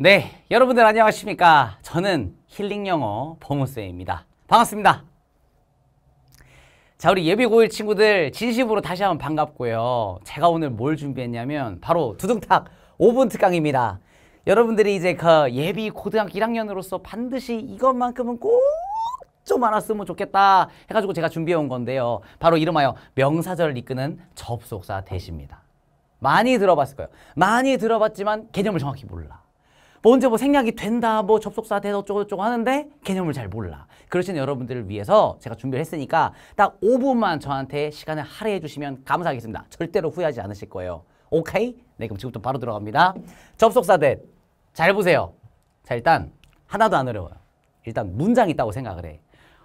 네, 여러분들 안녕하십니까? 저는 힐링 영어 봉우쌤입니다. 반갑습니다. 자, 우리 예비 고일 친구들 진심으로 다시 한번 반갑고요. 제가 오늘 뭘 준비했냐면 바로 두둥탁 5분 특강입니다. 여러분들이 이제 그 예비 고등학교 1학년으로서 반드시 이것만큼은 꼭 좀 알았으면 좋겠다 해가지고 제가 준비해온 건데요. 바로 이름하여 명사절을 이끄는 접속사 대시입니다. 많이 들어봤을 거예요. 많이 들어봤지만 개념을 정확히 몰라. 뭐 언제 뭐 생략이 된다, 뭐 접속사 돼서 어쩌고저쩌고 하는데 개념을 잘 몰라. 그러신 여러분들을 위해서 제가 준비를 했으니까 딱 5분만 저한테 시간을 할애해 주시면 감사하겠습니다. 절대로 후회하지 않으실 거예요. 오케이? 네, 그럼 지금부터 바로 들어갑니다. 접속사 대. 잘 보세요. 자, 일단 하나도 안 어려워요. 일단 문장이 있다고 생각을 해.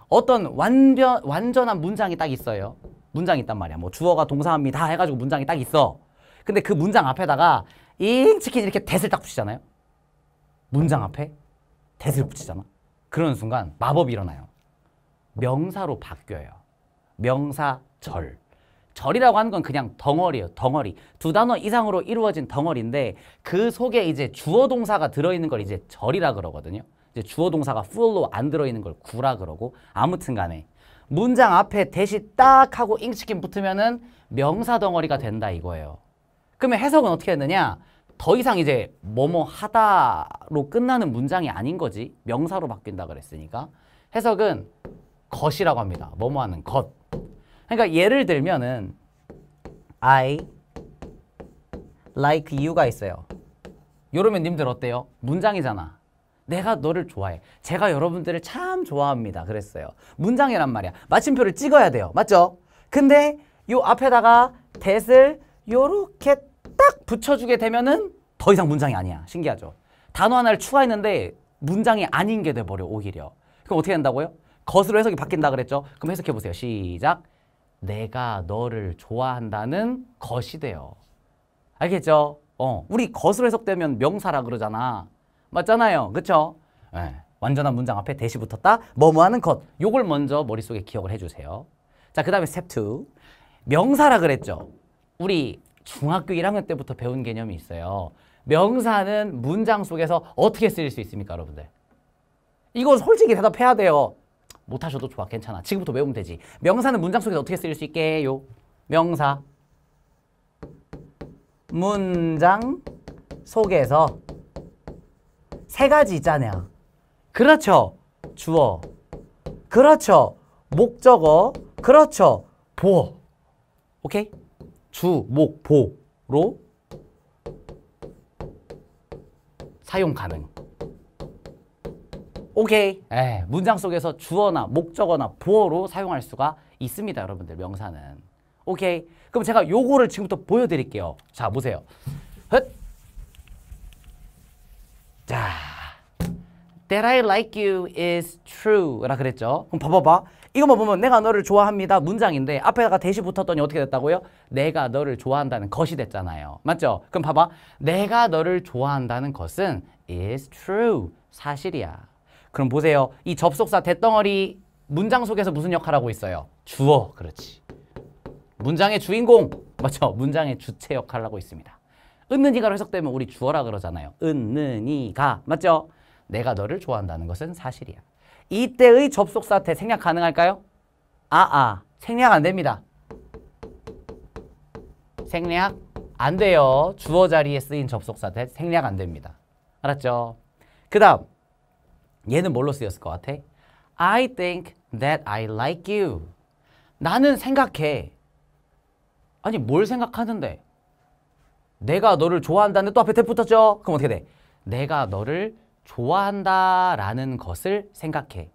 어떤 완변, 완전한 문장이 딱 있어요. 문장이 있단 말이야. 뭐 주어가 동사합니다 해가지고 문장이 딱 있어. 근데 그 문장 앞에다가 잉 치킨 이렇게 대을 딱 붙이잖아요. 문장 앞에 대를 붙이잖아. 그런 순간 마법이 일어나요. 명사로 바뀌어요. 명사 절. 절이라고 하는 건 그냥 덩어리예요. 덩어리. 두 단어 이상으로 이루어진 덩어리인데 그 속에 이제 주어 동사가 들어있는 걸 이제 절이라 그러거든요. 이제 주어 동사가 full로 안 들어있는 걸 구라 그러고 아무튼 간에 문장 앞에 대시 딱 하고 잉치킨 붙으면은 명사 덩어리가 된다 이거예요. 그러면 해석은 어떻게 했느냐? 더 이상 이제 뭐뭐 하다로 끝나는 문장이 아닌 거지 명사로 바뀐다 그랬으니까 해석은 것이라고 합니다. 뭐뭐 하는 것. 그러니까 예를 들면은 I like 이유가 있어요. 요러면 님들 어때요? 문장이잖아. 내가 너를 좋아해. 제가 여러분들을 참 좋아합니다. 그랬어요. 문장이란 말이야. 마침표를 찍어야 돼요. 맞죠? 근데 요 앞에다가 t h 대을 요렇게 딱 붙여주게 되면은 더 이상 문장이 아니야. 신기하죠? 단어 하나를 추가했는데 문장이 아닌 게 돼버려 오히려. 그럼 어떻게 된다고요? 것으로 해석이 바뀐다 그랬죠? 그럼 해석해보세요. 시작. 내가 너를 좋아한다는 것이 돼요. 알겠죠? 어, 우리 것으로 해석되면 명사라 그러잖아. 맞잖아요. 그쵸? 예, 완전한 문장 앞에 대시 붙었다. 뭐뭐하는 것. 요걸 먼저 머릿속에 기억을 해주세요. 자, 그 다음에 스텝 2. 명사라 그랬죠? 우리 중학교 1학년 때부터 배운 개념이 있어요. 명사는 문장 속에서 어떻게 쓰일 수 있습니까, 여러분들? 이거 솔직히 대답해야 돼요. 못하셔도 좋아, 괜찮아. 지금부터 외우면 되지. 명사는 문장 속에서 어떻게 쓰일 수 있게요? 명사. 문장 속에서 세 가지 있잖아요. 그렇죠. 주어. 그렇죠. 목적어. 그렇죠. 보어. 오케이? 주, 목, 보로 사용 가능. 오케이. 에, 예, 문장 속에서 주어나 목적어나 보어로 사용할 수가 있습니다. 여러분들 명사는. 오케이. 그럼 제가 요거를 지금부터 보여드릴게요. 자, 보세요. 헛. 자. That I like you is true 라 그랬죠. 그럼 봐봐봐. 이거 뭐 보면 내가 너를 좋아합니다 문장인데 앞에다가 대시 붙었더니 어떻게 됐다고요? 내가 너를 좋아한다는 것이 됐잖아요. 맞죠? 그럼 봐봐. 내가 너를 좋아한다는 것은 is true. 사실이야. 그럼 보세요. 이 접속사 대덩어리 문장 속에서 무슨 역할 을 하고 있어요? 주어. 그렇지. 문장의 주인공. 맞죠? 문장의 주체 역할을 하고 있습니다. 은는이가로 해석되면 우리 주어라 그러잖아요. 은는이가. 맞죠? 내가 너를 좋아한다는 것은 사실이야. 이때의 접속 사태 생략 가능할까요? 아아 생략 안 됩니다. 생략 안 돼요. 주어 자리에 쓰인 접속 사태 생략 안 됩니다. 알았죠? 그 다음 얘는 뭘로 쓰였을 것 같아? I think that I like you. 나는 생각해. 아니 뭘 생각하는데? 내가 너를 좋아한다는또 앞에 대 붙었죠? 그럼 어떻게 돼? 내가 너를 좋아한다라는 것을 생각해.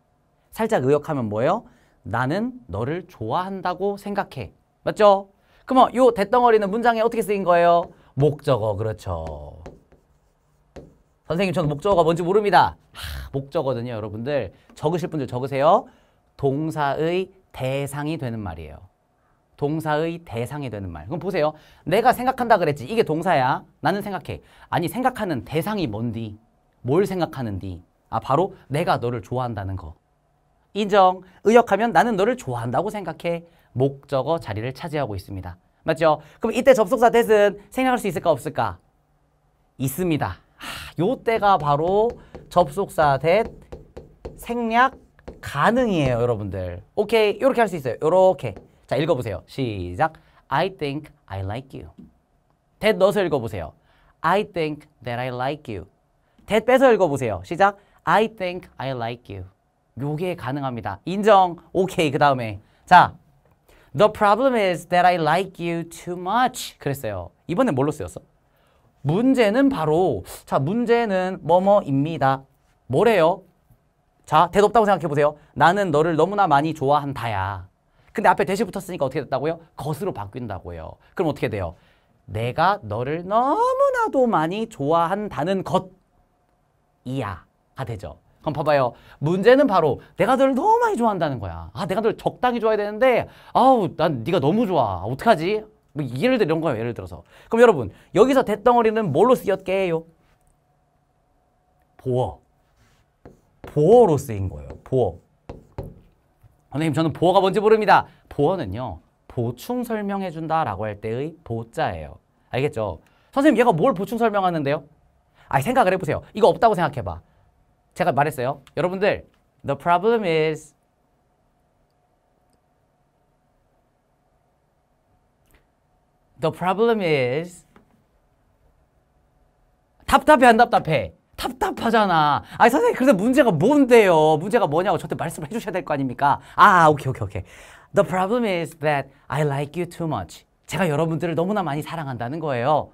살짝 의역하면 뭐예요? 나는 너를 좋아한다고 생각해. 맞죠? 그러면 어, 요 대덩어리는 문장에 어떻게 쓰인 거예요? 목적어 그렇죠. 선생님 저는 목적어가 뭔지 모릅니다. 하, 목적어든요 여러분들. 적으실 분들 적으세요. 동사의 대상이 되는 말이에요. 동사의 대상이 되는 말. 그럼 보세요. 내가 생각한다 그랬지. 이게 동사야. 나는 생각해. 아니 생각하는 대상이 뭔디? 뭘 생각하는디? 아, 바로 내가 너를 좋아한다는 거. 인정, 의역하면 나는 너를 좋아한다고 생각해. 목적어 자리를 차지하고 있습니다. 맞죠? 그럼 이때 접속사 대은 생략할 수 있을까 없을까? 있습니다. 하, 요때가 바로 접속사 대 생략 가능이에요, 여러분들. 오케이, 이렇게 할 수 있어요. 이렇게. 자, 읽어보세요. 시작. I think I like you. 대너서 읽어보세요. I think that I like you. that 빼서 읽어보세요. 시작. I think I like you. 요게 가능합니다. 인정. 오케이. 그 다음에 자, The problem is that I like you too much. 그랬어요. 이번엔 뭘로 쓰였어? 문제는 바로 자, 문제는 뭐뭐입니다. 뭐래요? 자, 대답다고 생각해보세요. 나는 너를 너무나 많이 좋아한다야. 근데 앞에 대시 붙었으니까 어떻게 됐다고요? 것으로 바뀐다고요. 그럼 어떻게 돼요? 내가 너를 너무나도 많이 좋아한다는 것. 이하가 되죠. 그럼 봐봐요. 문제는 바로 내가 너를 너무 많이 좋아한다는 거야. 아 내가 너를 적당히 좋아야 되는데 아우 난 네가 너무 좋아. 어떡하지? 뭐 예를 들어 거예요. 예를 들어서. 그럼 여러분 여기서 대덩어리는 뭘로 쓰였게요? 보어. 보어로 쓰인 거예요. 보어. 선생님 저는 보어가 뭔지 모릅니다. 보어는요. 보충 설명해준다 라고 할 때의 보자예요. 알겠죠? 선생님 얘가 뭘 보충 설명하는데요? 아, 생각을 해보세요. 이거 없다고 생각해봐. 제가 말했어요. 여러분들, the problem is The problem is 답답해 안 답답해? 답답하잖아. 아니 선생님 그래서 문제가 뭔데요? 문제가 뭐냐고 저한테 말씀을 해주셔야 될 거 아닙니까? 아 오케이 오케이 오케이. The problem is that I like you too much. 제가 여러분들을 너무나 많이 사랑한다는 거예요.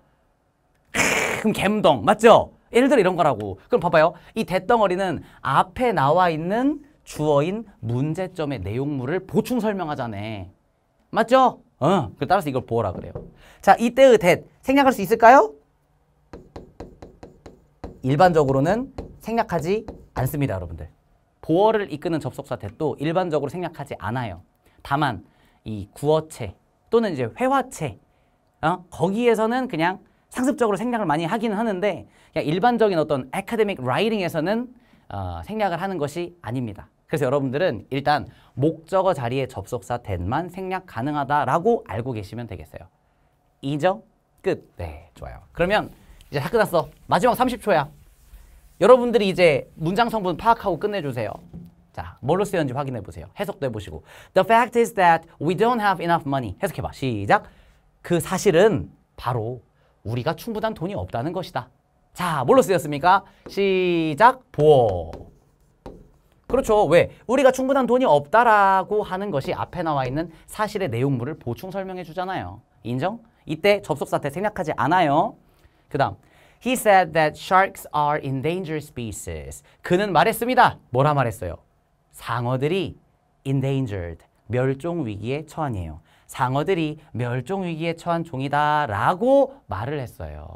그럼 갬덩 맞죠? 예를 들어 이런 거라고. 그럼 봐봐요. 이 대덩어리는 앞에 나와 있는 주어인 문제점의 내용물을 보충 설명하잖아. 맞죠? 어, 그 따라서 이걸 보어라 그래요. 자, 이때의 대 생략할 수 있을까요? 일반적으로는 생략하지 않습니다, 여러분들. 보어를 이끄는 접속사 대도 일반적으로 생략하지 않아요. 다만 이 구어체 또는 이제 회화체 어? 거기에서는 그냥 상습적으로 생략을 많이 하기는 하는데 그냥 일반적인 어떤 아카데믹 라이팅에서는 어, 생략을 하는 것이 아닙니다. 그래서 여러분들은 일단 목적어 자리에 접속사 된만 생략 가능하다라고 알고 계시면 되겠어요. 이죠? 끝. 네, 좋아요. 그러면 이제 다 끝났어. 마지막 30초야. 여러분들이 이제 문장 성분 파악하고 끝내주세요. 자, 뭘로 쓰였는지 확인해 보세요. 해석도 해보시고. The fact is that we don't have enough money. 해석해봐. 시작. 그 사실은 바로 우리가 충분한 돈이 없다는 것이다. 자, 뭘로 쓰였습니까? 시작, 보어. 그렇죠. 왜? 우리가 충분한 돈이 없다라고 하는 것이 앞에 나와 있는 사실의 내용물을 보충 설명해 주잖아요. 인정? 이때 접속사 때 생략하지 않아요. 그 다음, He said that sharks are endangered species. 그는 말했습니다. 뭐라 말했어요? 상어들이 endangered, 멸종 위기에 처한이에요. 상어들이 멸종 위기에 처한 종이다라고 말을 했어요.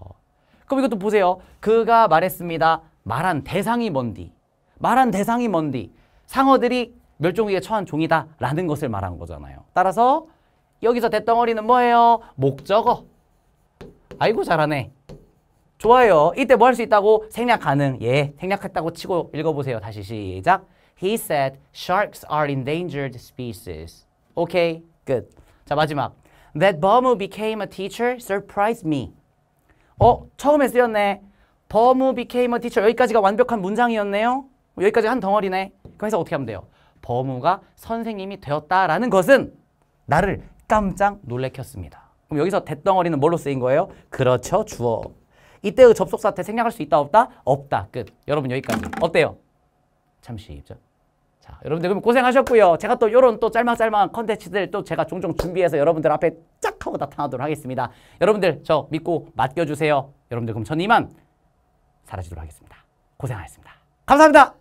그럼 이것도 보세요. 그가 말했습니다. 말한 대상이 뭔디? 말한 대상이 뭔디? 상어들이 멸종 위기에 처한 종이다라는 것을 말한 거잖아요. 따라서 여기서 대덩어리는 뭐예요? 목적어. 아이고 잘하네. 좋아요. 이때 뭐 할 수 있다고? 생략 가능. 예, 생략했다고 치고 읽어보세요. 다시 시작. He said sharks are endangered species. Okay, good. 자, 마지막. That 버무 became a teacher surprised me. 어, 처음에 쓰였네. 버무 became a teacher. 여기까지가 완벽한 문장이었네요. 뭐 여기까지 한 덩어리네. 그래서 어떻게 하면 돼요? 버무가 선생님이 되었다라는 것은 나를 깜짝 놀래켰습니다. 그럼 여기서 대덩어리는 뭘로 쓰인 거예요? 그렇죠, 주어. 이때의 그 접속사태 생략할 수 있다, 없다? 없다, 끝. 여러분 여기까지. 어때요? 잠시, 죠 자, 여러분들 그럼 고생하셨고요. 제가 또 이런 또 짤막짤막한 컨텐츠들 또 제가 종종 준비해서 여러분들 앞에 짝 하고 나타나도록 하겠습니다. 여러분들 저 믿고 맡겨주세요. 여러분들 그럼 저는 이만 사라지도록 하겠습니다. 고생하셨습니다. 감사합니다.